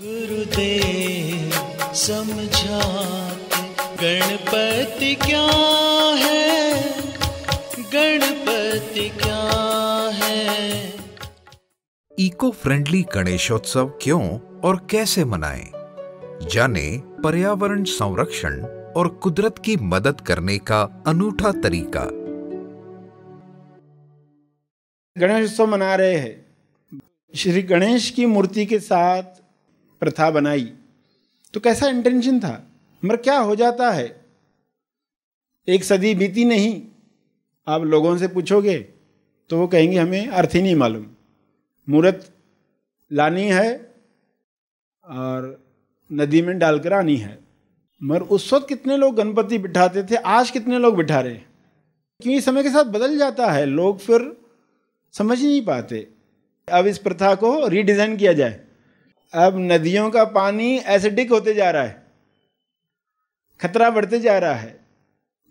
गुरुदेव समझाते गणपति क्या है गणपति क्या है इको फ्रेंडली गणेशोत्सव क्यों और कैसे मनाएं? जाने पर्यावरण संरक्षण और कुदरत की मदद करने का अनूठा तरीका गणेश उत्सव मना रहे हैं श्री गणेश की मूर्ति के साथ प्रथा बनाई तो कैसा इंटेंशन था मगर क्या हो जाता है एक सदी बीती नहीं आप लोगों से पूछोगे तो वो कहेंगे हमें अर्थ ही नहीं मालूम मूर्त लानी है और नदी में डालकर आनी है मगर उस वक्त कितने लोग गणपति बिठाते थे आज कितने लोग बिठा रहे हैं क्योंकि समय के साथ बदल जाता है लोग फिर समझ नहीं पाते अब इस प्रथा को रीडिज़ाइन किया जाए अब नदियों का पानी एसिडिक होते जा रहा है खतरा बढ़ते जा रहा है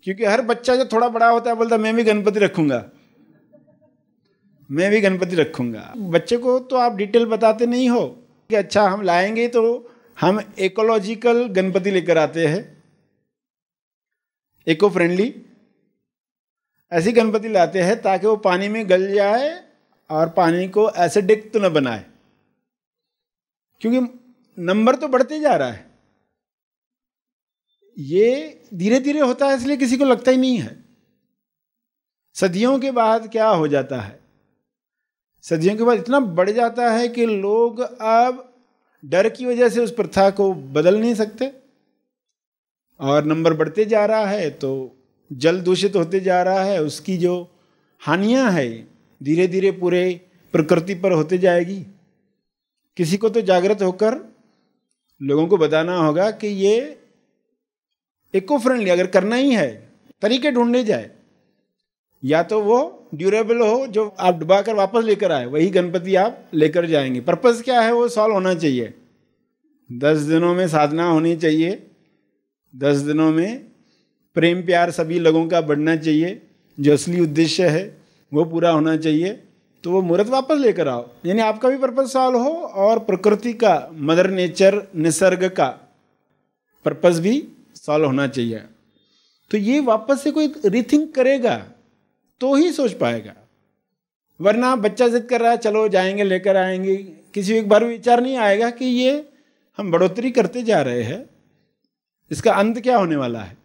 क्योंकि हर बच्चा जो थोड़ा बड़ा होता है बोलता मैं भी गणपति रखूंगा मैं भी गणपति रखूंगा बच्चे को तो आप डिटेल बताते नहीं हो कि अच्छा हम लाएंगे तो हम एकोलॉजिकल गणपति लेकर आते हैं इको फ्रेंडली ऐसी गणपति लाते हैं ताकि वो पानी में गल जाए और पानी को एसिडिक तो न बनाए क्योंकि नंबर तो बढ़ते जा रहा है ये धीरे धीरे होता है इसलिए किसी को लगता ही नहीं है सदियों के बाद क्या हो जाता है सदियों के बाद इतना बढ़ जाता है कि लोग अब डर की वजह से उस प्रथा को बदल नहीं सकते और नंबर बढ़ते जा रहा है तो जल दूषित होते जा रहा है उसकी जो हानियां है धीरे धीरे पूरे प्रकृति पर होते जाएगी किसी को तो जागृत होकर लोगों को बताना होगा कि ये इको फ्रेंडली अगर करना ही है तरीके ढूंढने जाए या तो वो ड्यूरेबल हो जो आप डुबा कर वापस लेकर आए वही गणपति आप लेकर जाएंगे पर्पज़ क्या है वो सॉल्व होना चाहिए दस दिनों में साधना होनी चाहिए दस दिनों में प्रेम प्यार सभी लोगों का बढ़ना चाहिए जो असली उद्देश्य है वो पूरा होना चाहिए तो वो मूर्त वापस लेकर आओ यानी आपका भी पर्पज सॉल्व हो और प्रकृति का मदर नेचर निसर्ग का पर्पज भी सॉल्व होना चाहिए तो ये वापस से कोई रीथिंक करेगा तो ही सोच पाएगा वरना बच्चा जिद कर रहा है चलो जाएंगे लेकर आएंगे किसी एक बार विचार नहीं आएगा कि ये हम बढ़ोतरी करते जा रहे हैं इसका अंत क्या होने वाला है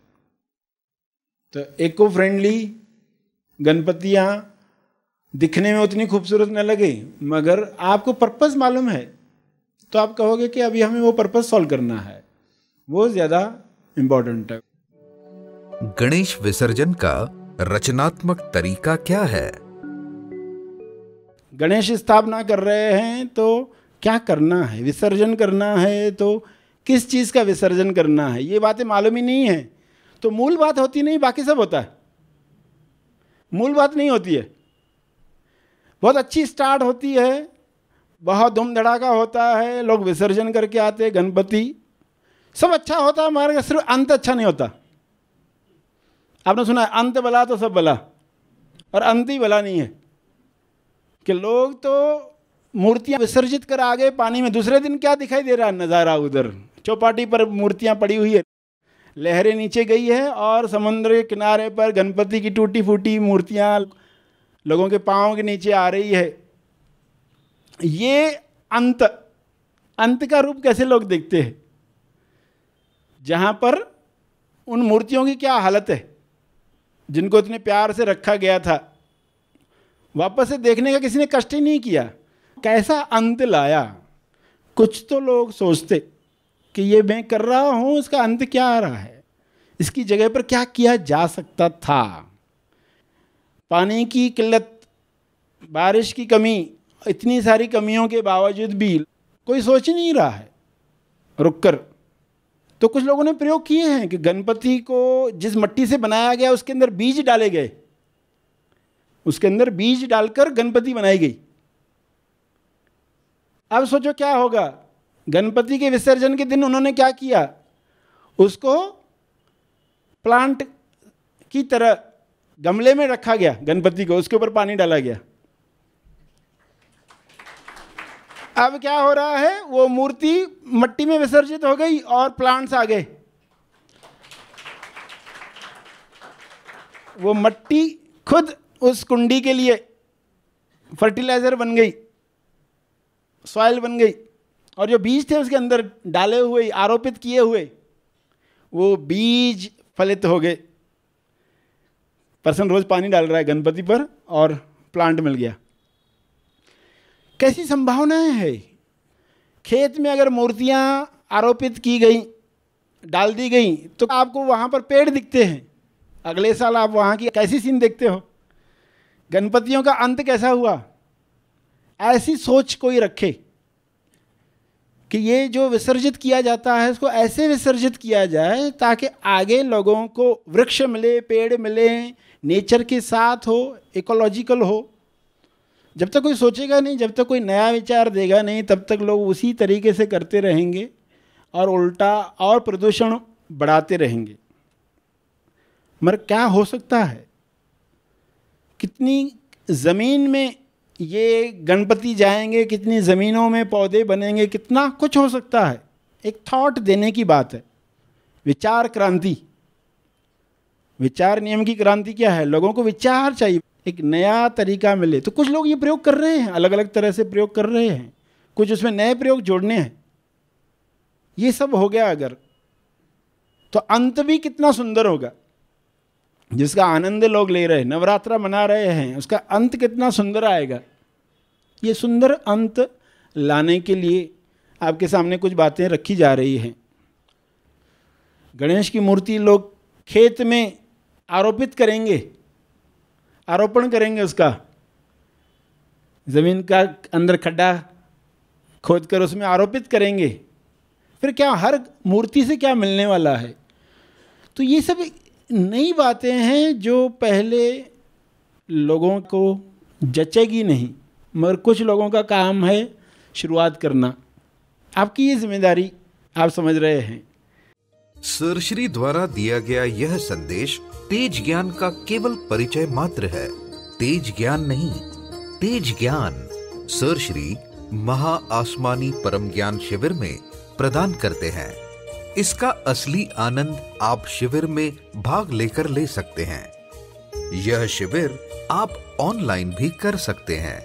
तो एको फ्रेंडली गणपतियाँ दिखने में उतनी खूबसूरत न लगे मगर आपको पर्पज़ मालूम है तो आप कहोगे कि अभी हमें वो पर्पज़ सॉल्व करना है वो ज़्यादा इम्पोर्टेंट है गणेश विसर्जन का रचनात्मक तरीका क्या है गणेश स्थापना कर रहे हैं तो क्या करना है विसर्जन करना है तो किस चीज़ का विसर्जन करना है ये बातें मालूम ही नहीं है तो मूल बात होती नहीं बाकी सब होता है मूल बात नहीं होती है बहुत अच्छी स्टार्ट होती है बहुत धूमधड़ाका होता है लोग विसर्जन करके आते हैं गणपति सब अच्छा होता है मार्ग सिर्फ अंत अच्छा नहीं होता आपने सुना अंत बला तो सब भला और अंत ही भला नहीं है कि लोग तो मूर्तियां विसर्जित कर आ गए पानी में दूसरे दिन क्या दिखाई दे रहा है नज़ारा उधर चौपाटी पर मूर्तियां पड़ी हुई है लहरें नीचे गई है और समुद्र के किनारे पर गणपति की टूटी फूटी मूर्तियां लोगों के पाँव के नीचे आ रही है ये अंत अंत का रूप कैसे लोग देखते हैं जहाँ पर उन मूर्तियों की क्या हालत है जिनको इतने प्यार से रखा गया था वापस से देखने का किसी ने कष्ट ही नहीं किया कैसा अंत लाया कुछ तो लोग सोचते कि ये मैं कर रहा हूँ इसका अंत क्या आ रहा है इसकी जगह पर क्या किया जा सकता था पानी की किल्लत बारिश की कमी इतनी सारी कमियों के बावजूद भी कोई सोच ही नहीं रहा है रुक कर तो कुछ लोगों ने प्रयोग किए हैं कि गणपति को जिस मिट्टी से बनाया गया उसके अंदर बीज डाले गए उसके अंदर बीज डालकर गणपति बनाई गई अब सोचो क्या होगा गणपति के विसर्जन के दिन उन्होंने क्या किया उसको प्लांट की तरह गमले में रखा गया गणपति को उसके ऊपर पानी डाला गया अब क्या हो रहा है वो मूर्ति मट्टी में विसर्जित हो गई और प्लांट्स आ गए वो मट्टी खुद उस कुंडी के लिए फर्टिलाइजर बन गई सॉइल बन गई और जो बीज थे उसके अंदर डाले हुए आरोपित किए हुए वो बीज फलित हो गए पर्सन रोज़ पानी डाल रहा है गणपति पर और प्लांट मिल गया कैसी संभावनाएं है खेत में अगर मूर्तियाँ आरोपित की गई डाल दी गई तो आपको वहाँ पर पेड़ दिखते हैं अगले साल आप वहाँ की कैसी सीन देखते हो गणपतियों का अंत कैसा हुआ ऐसी सोच कोई रखे कि ये जो विसर्जित किया जाता है उसको ऐसे विसर्जित किया जाए ताकि आगे लोगों को वृक्ष मिले पेड़ मिले नेचर के साथ हो इकोलॉजिकल हो जब तक कोई सोचेगा नहीं जब तक कोई नया विचार देगा नहीं तब तक लोग उसी तरीके से करते रहेंगे और उल्टा और प्रदूषण बढ़ाते रहेंगे मगर क्या हो सकता है कितनी ज़मीन में ये गणपति जाएंगे कितनी ज़मीनों में पौधे बनेंगे कितना कुछ हो सकता है एक थॉट देने की बात है विचार क्रांति विचार नियम की क्रांति क्या है लोगों को विचार चाहिए एक नया तरीका मिले तो कुछ लोग ये प्रयोग कर रहे हैं अलग अलग तरह से प्रयोग कर रहे हैं कुछ उसमें नए प्रयोग जोड़ने हैं ये सब हो गया अगर तो अंत भी कितना सुंदर होगा जिसका आनंद लोग ले रहे हैं नवरात्रा मना रहे हैं उसका अंत कितना सुंदर आएगा ये सुंदर अंत लाने के लिए आपके सामने कुछ बातें रखी जा रही हैं गणेश की मूर्ति लोग खेत में आरोपित करेंगे आरोपण करेंगे उसका ज़मीन का अंदर खड्डा खोद कर उसमें आरोपित करेंगे फिर क्या हर मूर्ति से क्या मिलने वाला है तो ये सब नई बातें हैं जो पहले लोगों को जचेगी नहीं मगर कुछ लोगों का काम है शुरुआत करना आपकी ये जिम्मेदारी आप समझ रहे हैं सरश्री द्वारा दिया गया यह संदेश तेज ज्ञान का केवल परिचय मात्र है तेज ज्ञान नहीं तेज ज्ञान सरश्री महा आसमानी परम ज्ञान शिविर में प्रदान करते हैं इसका असली आनंद आप शिविर में भाग लेकर ले सकते हैं यह शिविर आप ऑनलाइन भी कर सकते हैं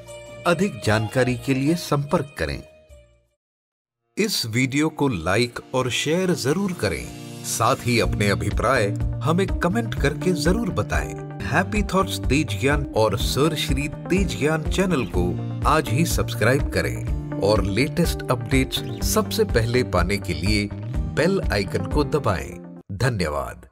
अधिक जानकारी के लिए संपर्क करें इस वीडियो को लाइक और शेयर जरूर करें साथ ही अपने अभिप्राय हमें कमेंट करके जरूर बताएं। हैप्पी थॉट्स तेज ज्ञान और सर श्री तेज ज्ञान चैनल को आज ही सब्सक्राइब करें और लेटेस्ट अपडेट्स सबसे पहले पाने के लिए बेल आइकन को दबाएं। धन्यवाद